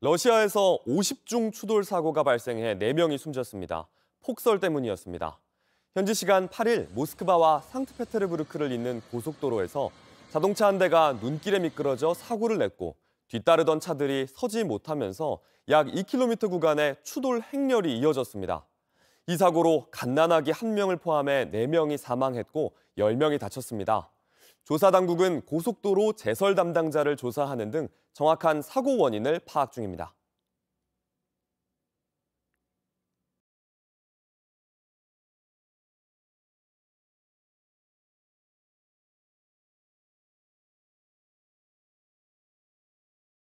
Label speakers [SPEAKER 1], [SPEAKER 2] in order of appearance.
[SPEAKER 1] 러시아에서 50중 추돌 사고가 발생해 4명이 숨졌습니다. 폭설 때문이었습니다. 현지 시간 8일 모스크바와 상트페테르부르크를 잇는 고속도로에서 자동차 한 대가 눈길에 미끄러져 사고를 냈고 뒤따르던 차들이 서지 못하면서 약 2km 구간의 추돌 행렬이 이어졌습니다. 이 사고로 갓난아기 1명을 포함해 4명이 사망했고 10명이 다쳤습니다. 조사 당국은 고속도로 제설 담당자를 조사하는 등 정확한 사고 원인을 파악 중입니다.